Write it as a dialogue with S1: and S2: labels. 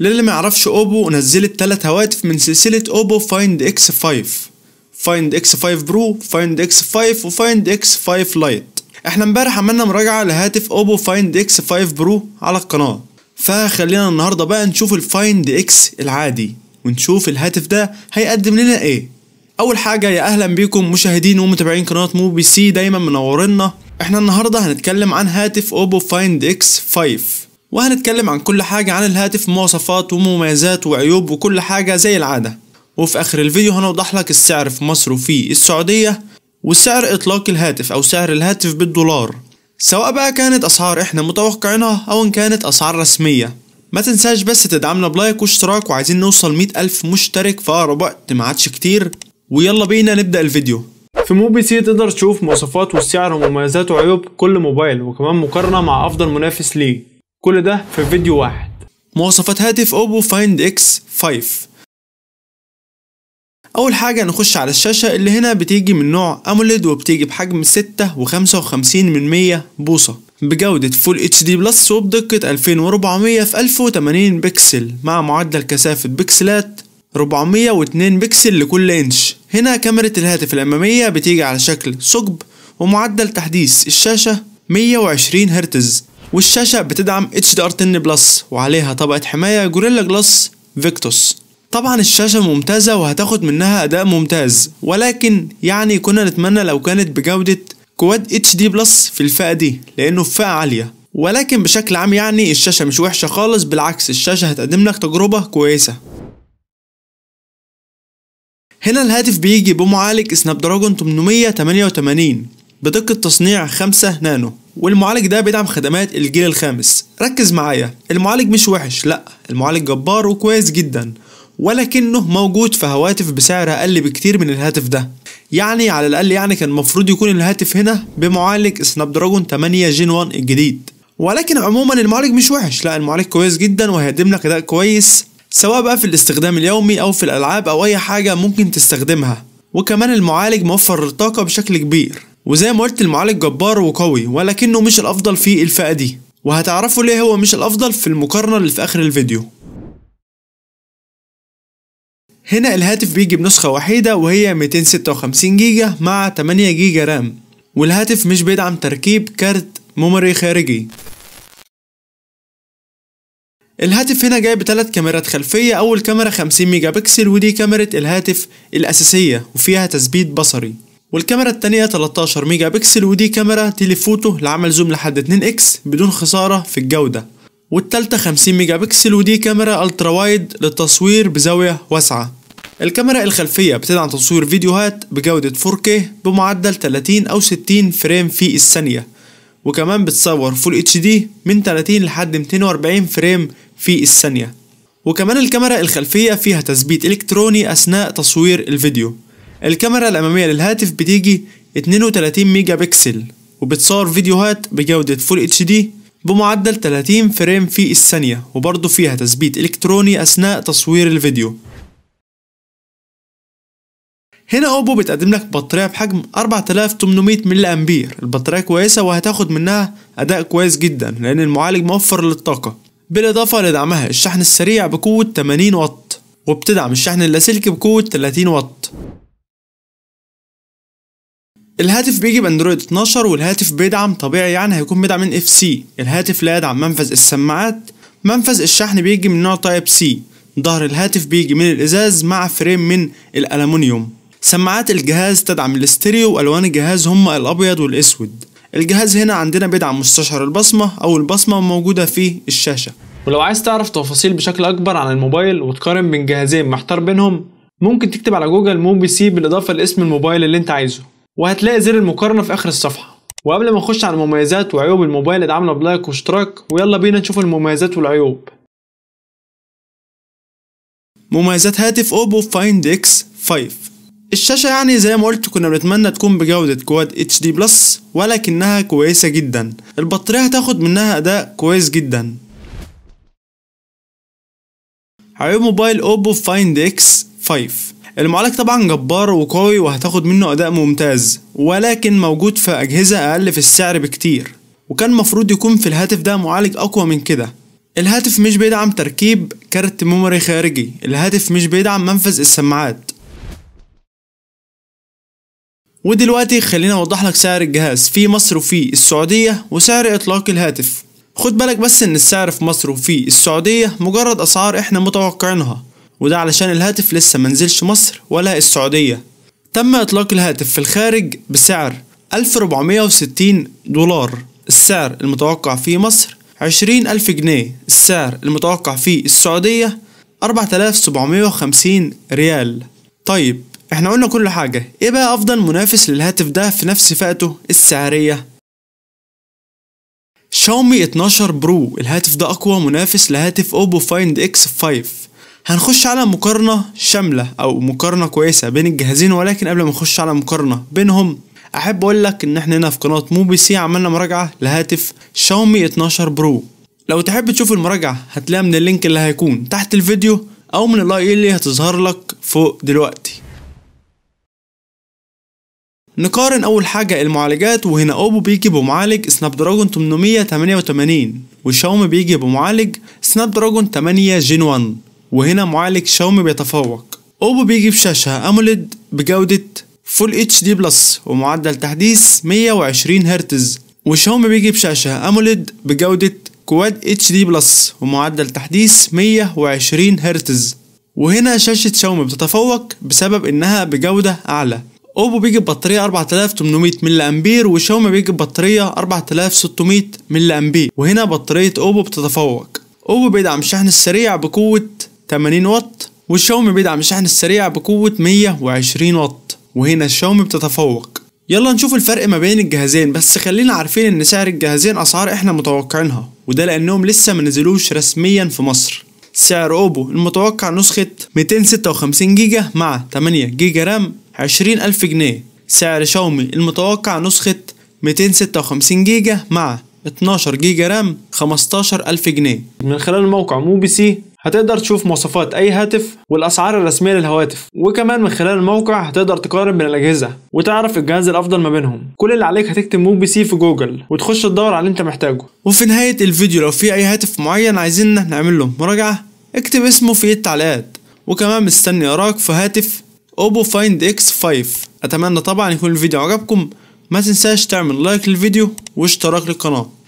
S1: للي ما يعرفش اوبو نزلت ثلاث هواتف من سلسلة اوبو فايند اكس 5 فايند اكس 5 برو فايند اكس 5 وفايند اكس 5 لايت احنا امبارح عملنا مراجعة لهاتف اوبو فايند اكس 5 برو على القناة فخلينا النهاردة بقى نشوف الفايند اكس العادي ونشوف الهاتف ده هيقدم لنا ايه اول حاجة يا اهلا بيكم مشاهدين ومتابعين قناة موبي سي دايما منورنا احنا النهاردة هنتكلم عن هاتف اوبو فايند اكس 5 وهنتكلم عن كل حاجة عن الهاتف مواصفات ومميزات وعيوب وكل حاجة زي العادة وفي آخر الفيديو هنوضح لك السعر في مصر وفي السعودية وسعر إطلاق الهاتف أو سعر الهاتف بالدولار سواء بقى كانت أسعار إحنا متوقعينها أو إن كانت أسعار رسمية ما تنساش بس تدعمنا بلايك واشتراك وعايزين نوصل مئة ألف مشترك في أقرب وقت ما عادش كتير ويلا بينا نبدأ الفيديو في موبي سي تقدر تشوف مواصفات والسعر ومميزات وعيوب كل موبايل وكمان مقارنة مع أفضل منافس ليه كل ده في فيديو واحد مواصفات هاتف اوبو فايند اكس 5 اول حاجة نخش على الشاشة اللي هنا بتيجي من نوع اموليد وبتيجي بحجم 6 و55 من 100 بوصة بجودة فول اتش دي بلس وبدقة 2400 في 1080 بكسل مع معدل كثافة بكسلات 402 بكسل لكل انش هنا كاميرا الهاتف الامامية بتيجي على شكل ثقب ومعدل تحديث الشاشة 120 هرتز والشاشة بتدعم HDR10 بلس وعليها طبقة حماية جوريلا جلاس فيكتوس طبعا الشاشة ممتازة وهتاخد منها أداء ممتاز ولكن يعني كنا نتمنى لو كانت بجودة كواد اتش دي بلس في الفئة دي لأنه في فئة عالية ولكن بشكل عام يعني الشاشة مش وحشة خالص بالعكس الشاشة هتقدم لك تجربة كويسة هنا الهاتف بيجي بمعالج سناب دراجون 888 بدقة تصنيع 5 نانو والمعالج ده بيدعم خدمات الجيل الخامس ركز معايا المعالج مش وحش لا المعالج جبار وكويس جدا ولكنه موجود في هواتف بسعر اقل بكتير من الهاتف ده يعني على الاقل يعني كان المفروض يكون الهاتف هنا بمعالج سناب دراجون 8 جين 1 الجديد ولكن عموما المعالج مش وحش لا المعالج كويس جدا وهيقدم لك اداء كويس سواء بقى في الاستخدام اليومي او في الالعاب او اي حاجه ممكن تستخدمها وكمان المعالج موفر للطاقه بشكل كبير وزي ما قلت المعالج جبار وقوي ولكنه مش الافضل في الفئة دي وهتعرفوا ليه هو مش الافضل في المقارنة اللي في اخر الفيديو هنا الهاتف بيجي بنسخة وحيدة وهي 256 جيجا مع 8 جيجا رام والهاتف مش بيدعم تركيب كارت ميموري خارجي الهاتف هنا جاي بثلاث كاميرات خلفية أول كاميرا 50 ميجا بكسل ودي كاميرا الهاتف الأساسية وفيها تثبيت بصري والكاميرا التانية 13 ميجا بكسل ودي كاميرا تليفوتو لعمل زوم لحد 2 اكس بدون خسارة في الجودة والتالتة 50 ميجا بكسل ودي كاميرا الترا وايد للتصوير بزاوية واسعة الكاميرا الخلفية بتدعم تصوير فيديوهات بجودة 4K بمعدل 30 أو 60 فريم في الثانية وكمان بتصور فول اتش دي من 30 لحد 240 فريم في الثانية وكمان الكاميرا الخلفية فيها تثبيت إلكتروني أثناء تصوير الفيديو الكاميرا الأمامية للهاتف بتيجي 32 ميجا بكسل وبتصور فيديوهات بجودة فول اتش دي بمعدل 30 فريم في الثانية وبرضه فيها تثبيت إلكتروني أثناء تصوير الفيديو هنا اوبو بتقدم لك بطارية بحجم 4800 ملي امبير البطارية كويسة وهتاخد منها اداء كويس جدا لان المعالج موفر للطاقة بالاضافة لدعمها الشحن السريع بقوة 80 واط وبتدعم الشحن اللاسلكي بقوة 30 واط الهاتف بيجي باندرويد 12 والهاتف بيدعم طبيعي يعني هيكون بيدعم ان اف سي الهاتف لا يدعم منفذ السماعات منفذ الشحن بيجي من نوع تايب سي ظهر الهاتف بيجي من الازاز مع فريم من الالومنيوم سماعات الجهاز تدعم الاستيريو والوان الجهاز هما الابيض والاسود الجهاز هنا عندنا بيدعم مستشعر البصمه او البصمه موجوده في الشاشه ولو عايز تعرف تفاصيل بشكل اكبر عن الموبايل وتقارن بين جهازين محتار بينهم ممكن تكتب على جوجل موبي سي بالاضافه لاسم الموبايل اللي انت عايزه وهتلاقي زر المقارنة في آخر الصفحة وقبل ما نخش على المميزات وعيوب الموبايل ادعمنا بلايك واشتراك ويلا بينا نشوف المميزات والعيوب مميزات هاتف اوبو فايند اكس 5 الشاشة يعني زي ما قلت كنا بنتمنى تكون بجودة كواد اتش دي بلس ولكنها كويسة جدا البطارية هتاخد منها اداء كويس جدا عيوب موبايل اوبو فايند اكس 5 المعالج طبعا جبار وقوي وهتاخد منه أداء ممتاز ولكن موجود في أجهزة أقل في السعر بكتير وكان مفروض يكون في الهاتف ده معالج أقوى من كده الهاتف مش بيدعم تركيب كارت ميموري خارجي الهاتف مش بيدعم منفذ السماعات ودلوقتي خلينا اوضح لك سعر الجهاز في مصر وفي السعودية وسعر اطلاق الهاتف خد بالك بس ان السعر في مصر وفي السعودية مجرد اسعار احنا متوقعينها وده علشان الهاتف لسه منزلش مصر ولا السعودية تم إطلاق الهاتف في الخارج بسعر 1460 دولار السعر المتوقع في مصر 20000 جنيه السعر المتوقع في السعودية 4750 ريال طيب احنا قلنا كل حاجة ايه بقى افضل منافس للهاتف ده في نفس فئته السعرية شاومي 12 برو الهاتف ده اقوى منافس لهاتف اوبو فايند اكس 5 هنخش على مقارنة شاملة أو مقارنة كويسة بين الجهازين ولكن قبل ما نخش على مقارنة بينهم أحب أقول لك إن إحنا هنا في قناة موبي سي عملنا مراجعة لهاتف شاومي 12 برو لو تحب تشوف المراجعة هتلاقيها من اللينك اللي هيكون تحت الفيديو أو من الأي إيه اللي هتظهر لك فوق دلوقتي نقارن أول حاجة المعالجات وهنا أوبو بيجي بمعالج سناب دراجون 888 وشاومي بيجي بمعالج سناب دراجون 8 جين 1 وهنا معالج شاومي بيتفوق اوبو بيجي بشاشة اموليد بجودة فول اتش دي بلس ومعدل تحديث 120 هرتز وشاومي بيجي بشاشة اموليد بجودة كواد اتش دي بلس ومعدل تحديث 120 هرتز وهنا شاشة شاومي بتتفوق بسبب انها بجودة اعلى اوبو بيجي ببطارية 4800 ملي امبير وشاومي بيجي ببطارية 4600 ملي امبير وهنا بطارية اوبو بتتفوق اوبو بيدعم الشحن السريع بقوة 80 واط والشاومي بيدعم الشحن السريع بقوة 120 واط وهنا الشاومي بتتفوق يلا نشوف الفرق ما بين الجهازين بس خلينا عارفين ان سعر الجهازين اسعار احنا متوقعينها وده لانهم لسه ما نزلوش رسميا في مصر سعر اوبو المتوقع نسخة 256 جيجا مع 8 جيجا رام 20000 جنيه سعر شاومي المتوقع نسخة 256 جيجا مع 12 جيجا رام 15000 جنيه من خلال موقع موبي سي هتقدر تشوف مواصفات أي هاتف والأسعار الرسمية للهواتف وكمان من خلال الموقع هتقدر تقارن بين الأجهزة وتعرف الجهاز الأفضل ما بينهم كل اللي عليك هتكتب مو بي سي في جوجل وتخش تدور على اللي أنت محتاجه وفي نهاية الفيديو لو في أي هاتف معين عايزين نعمل له مراجعة اكتب اسمه في التعليقات وكمان مستني أراك في هاتف أوبو فايند إكس 5 أتمنى طبعا يكون الفيديو عجبكم ما تنساش تعمل لايك للفيديو واشتراك للقناة